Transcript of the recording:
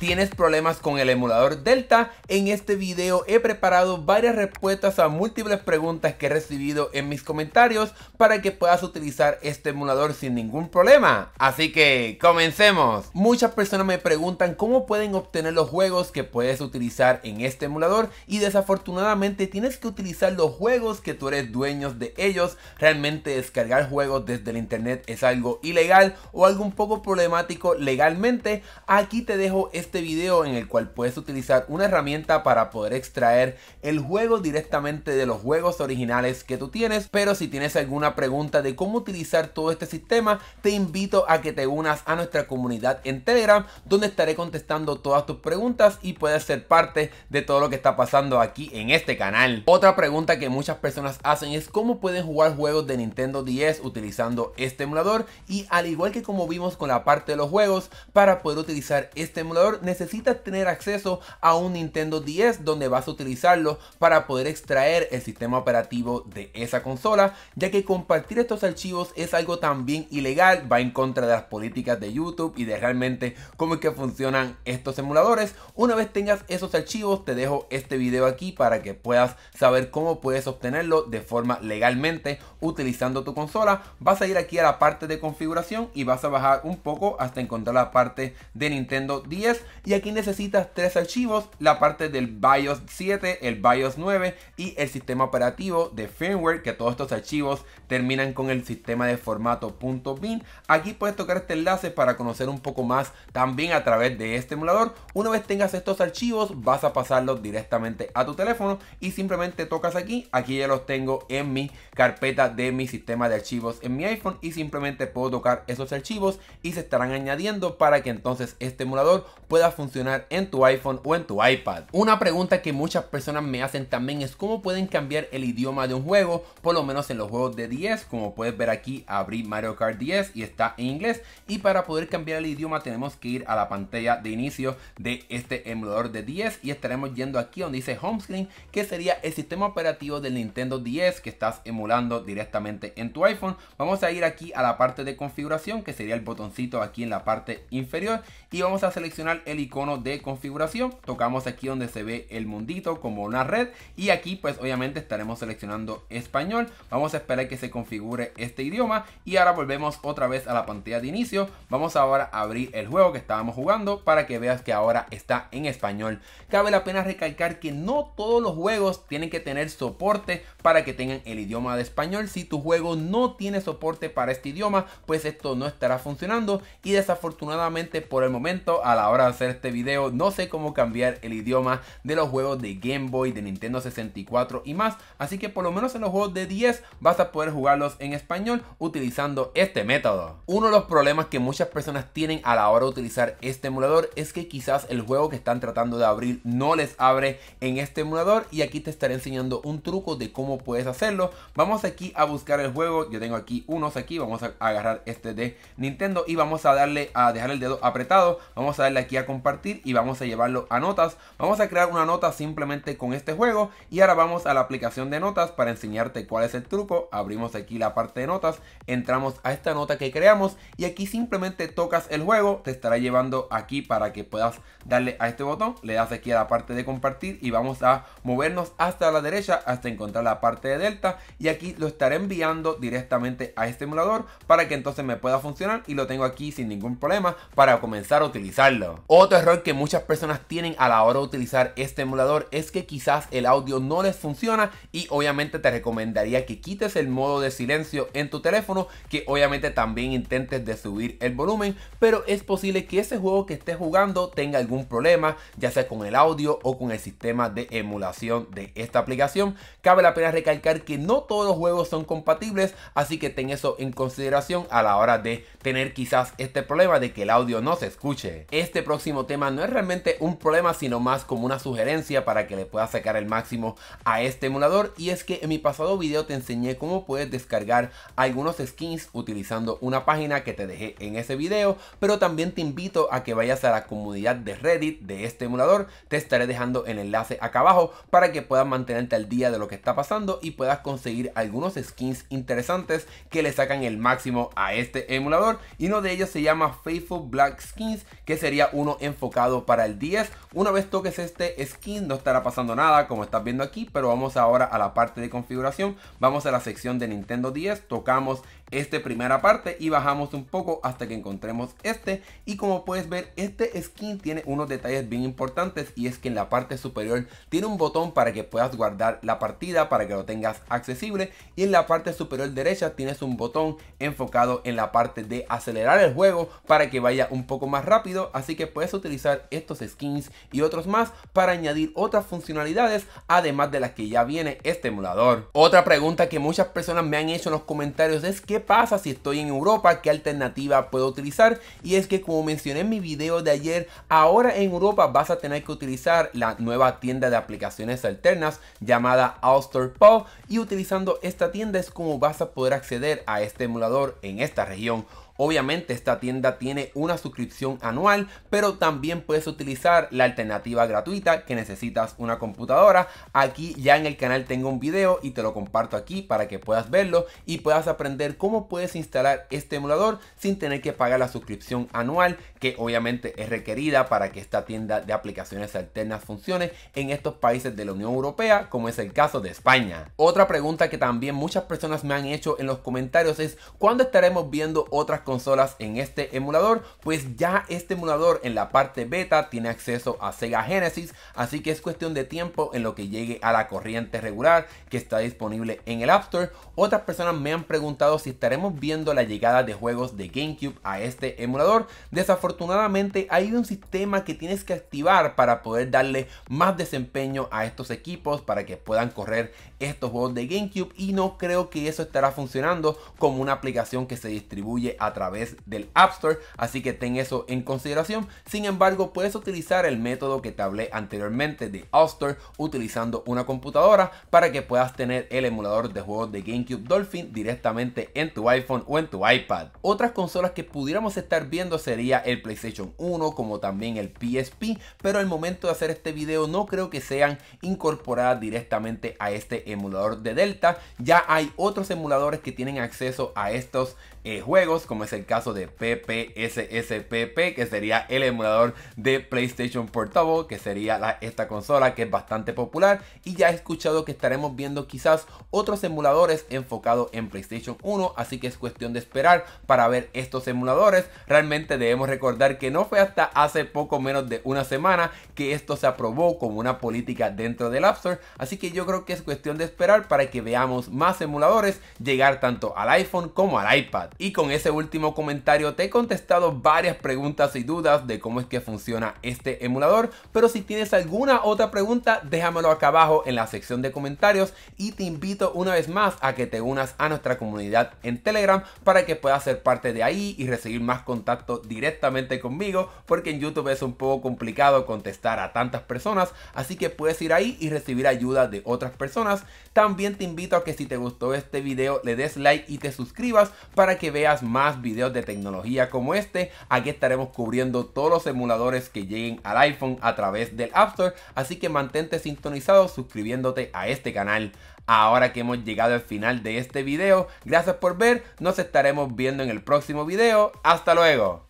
tienes problemas con el emulador Delta, en este video he preparado varias respuestas a múltiples preguntas que he recibido en mis comentarios para que puedas utilizar este emulador sin ningún problema. Así que comencemos. Muchas personas me preguntan cómo pueden obtener los juegos que puedes utilizar en este emulador y desafortunadamente tienes que utilizar los juegos que tú eres dueños de ellos. Realmente descargar juegos desde el internet es algo ilegal o algo un poco problemático legalmente. Aquí te dejo este este video en el cual puedes utilizar una herramienta para poder extraer el juego directamente de los juegos originales que tú tienes. Pero si tienes alguna pregunta de cómo utilizar todo este sistema, te invito a que te unas a nuestra comunidad en Telegram, donde estaré contestando todas tus preguntas y puedes ser parte de todo lo que está pasando aquí en este canal. Otra pregunta que muchas personas hacen es cómo pueden jugar juegos de Nintendo 10 utilizando este emulador y al igual que como vimos con la parte de los juegos, para poder utilizar este emulador necesitas tener acceso a un Nintendo 10 donde vas a utilizarlo para poder extraer el sistema operativo de esa consola, ya que compartir estos archivos es algo también ilegal, va en contra de las políticas de YouTube y de realmente cómo es que funcionan estos emuladores. Una vez tengas esos archivos, te dejo este video aquí para que puedas saber cómo puedes obtenerlo de forma legalmente utilizando tu consola. Vas a ir aquí a la parte de configuración y vas a bajar un poco hasta encontrar la parte de Nintendo 10. Y aquí necesitas tres archivos, la parte del BIOS 7, el BIOS 9 y el sistema operativo de firmware, que todos estos archivos terminan con el sistema de formato .bin. Aquí puedes tocar este enlace para conocer un poco más también a través de este emulador. Una vez tengas estos archivos, vas a pasarlos directamente a tu teléfono y simplemente tocas aquí. Aquí ya los tengo en mi carpeta de mi sistema de archivos en mi iPhone y simplemente puedo tocar esos archivos y se estarán añadiendo para que entonces este emulador pueda funcionar en tu iPhone o en tu iPad. Una pregunta que muchas personas me hacen también es cómo pueden cambiar el idioma de un juego, por lo menos en los juegos de 10, como puedes ver aquí, abrí Mario Kart 10 y está en inglés. Y para poder cambiar el idioma tenemos que ir a la pantalla de inicio de este emulador de 10 y estaremos yendo aquí donde dice home screen, que sería el sistema operativo del Nintendo 10 que estás emulando directamente en tu iPhone. Vamos a ir aquí a la parte de configuración, que sería el botoncito aquí en la parte inferior y vamos a seleccionar el icono de configuración. Tocamos aquí donde se ve el mundito como una red y aquí pues obviamente estaremos seleccionando español. Vamos a esperar que se configure este idioma y ahora volvemos otra vez a la pantalla de inicio. Vamos ahora a abrir el juego que estábamos jugando para que veas que ahora está en español. Cabe la pena recalcar que no todos los juegos tienen que tener soporte para que tengan el idioma de español. Si tu juego no tiene soporte para este idioma, pues esto no estará funcionando y desafortunadamente por el momento a la hora este video, no sé cómo cambiar el idioma de los juegos de Game Boy, de Nintendo 64 y más, así que por lo menos en los juegos de 10 vas a poder jugarlos en español utilizando este método. Uno de los problemas que muchas personas tienen a la hora de utilizar este emulador es que quizás el juego que están tratando de abrir no les abre en este emulador y aquí te estaré enseñando un truco de cómo puedes hacerlo. Vamos aquí a buscar el juego, yo tengo aquí unos aquí, vamos a agarrar este de Nintendo y vamos a darle a dejar el dedo apretado, vamos a darle aquí a compartir y vamos a llevarlo a notas. Vamos a crear una nota simplemente con este juego y ahora vamos a la aplicación de notas para enseñarte cuál es el truco. Abrimos aquí la parte de notas, entramos a esta nota que creamos y aquí simplemente tocas el juego, te estará llevando aquí para que puedas darle a este botón, le das aquí a la parte de compartir y vamos a movernos hasta la derecha hasta encontrar la parte de delta y aquí lo estaré enviando directamente a este emulador para que entonces me pueda funcionar y lo tengo aquí sin ningún problema para comenzar a utilizarlo. Otro error que muchas personas tienen a la hora de utilizar este emulador es que quizás el audio no les funciona y obviamente te recomendaría que quites el modo de silencio en tu teléfono, que obviamente también intentes de subir el volumen, pero es posible que ese juego que estés jugando tenga algún problema, ya sea con el audio o con el sistema de emulación de esta aplicación. Cabe la pena recalcar que no todos los juegos son compatibles, así que ten eso en consideración a la hora de tener quizás este problema de que el audio no se escuche. Este tema no es realmente un problema, sino más como una sugerencia para que le puedas sacar el máximo a este emulador. Y es que en mi pasado video te enseñé cómo puedes descargar algunos skins utilizando una página que te dejé en ese video. Pero también te invito a que vayas a la comunidad de Reddit de este emulador. Te estaré dejando el enlace acá abajo para que puedas mantenerte al día de lo que está pasando y puedas conseguir algunos skins interesantes que le sacan el máximo a este emulador. Y uno de ellos se llama Faithful Black Skins, que sería uno enfocado para el 10. Una vez toques este skin no estará pasando nada como estás viendo aquí, pero vamos ahora a la parte de configuración. Vamos a la sección de Nintendo 10, tocamos esta primera parte y bajamos un poco hasta que encontremos este y como puedes ver este skin tiene unos detalles bien importantes y es que en la parte superior tiene un botón para que puedas guardar la partida para que lo tengas accesible y en la parte superior derecha tienes un botón enfocado en la parte de acelerar el juego para que vaya un poco más rápido así que puedes utilizar estos skins y otros más para añadir otras funcionalidades además de las que ya viene este emulador. Otra pregunta que muchas personas me han hecho en los comentarios es que pasa si estoy en Europa? ¿Qué alternativa puedo utilizar? Y es que como mencioné en mi video de ayer, ahora en Europa vas a tener que utilizar la nueva tienda de aplicaciones alternas llamada austral Pub y utilizando esta tienda es como vas a poder acceder a este emulador en esta región. Obviamente esta tienda tiene una suscripción anual, pero también puedes utilizar la alternativa gratuita que necesitas una computadora. Aquí ya en el canal tengo un video y te lo comparto aquí para que puedas verlo y puedas aprender cómo puedes instalar este emulador sin tener que pagar la suscripción anual que obviamente es requerida para que esta tienda de aplicaciones alternas funcione en estos países de la Unión Europea como es el caso de España. Otra pregunta que también muchas personas me han hecho en los comentarios es ¿cuándo estaremos viendo otras consolas en este emulador, pues ya este emulador en la parte beta tiene acceso a Sega Genesis, así que es cuestión de tiempo en lo que llegue a la corriente regular que está disponible en el App Store. Otras personas me han preguntado si estaremos viendo la llegada de juegos de GameCube a este emulador. Desafortunadamente hay un sistema que tienes que activar para poder darle más desempeño a estos equipos para que puedan correr estos juegos de GameCube y no creo que eso estará funcionando como una aplicación que se distribuye a a través del App Store, así que ten eso en consideración. Sin embargo, puedes utilizar el método que te hablé anteriormente de App Store utilizando una computadora para que puedas tener el emulador de juegos de GameCube Dolphin directamente en tu iPhone o en tu iPad. Otras consolas que pudiéramos estar viendo sería el PlayStation 1 como también el PSP, pero al momento de hacer este video no creo que sean incorporadas directamente a este emulador de Delta. Ya hay otros emuladores que tienen acceso a estos eh, juegos como es el caso de PPSSPP, que sería el emulador de PlayStation Portable, que sería esta consola que es bastante popular. Y ya he escuchado que estaremos viendo quizás otros emuladores enfocados en PlayStation 1, así que es cuestión de esperar para ver estos emuladores. Realmente debemos recordar que no fue hasta hace poco menos de una semana que esto se aprobó como una política dentro del App Store, así que yo creo que es cuestión de esperar para que veamos más emuladores llegar tanto al iPhone como al iPad. Y con ese último último comentario te he contestado varias preguntas y dudas de cómo es que funciona este emulador, pero si tienes alguna otra pregunta déjamelo acá abajo en la sección de comentarios y te invito una vez más a que te unas a nuestra comunidad en Telegram para que puedas ser parte de ahí y recibir más contacto directamente conmigo porque en YouTube es un poco complicado contestar a tantas personas, así que puedes ir ahí y recibir ayuda de otras personas. También te invito a que si te gustó este video le des like y te suscribas para que veas más videos de tecnología como este. Aquí estaremos cubriendo todos los emuladores que lleguen al iPhone a través del App Store, así que mantente sintonizado suscribiéndote a este canal. Ahora que hemos llegado al final de este video, gracias por ver, nos estaremos viendo en el próximo video. ¡Hasta luego!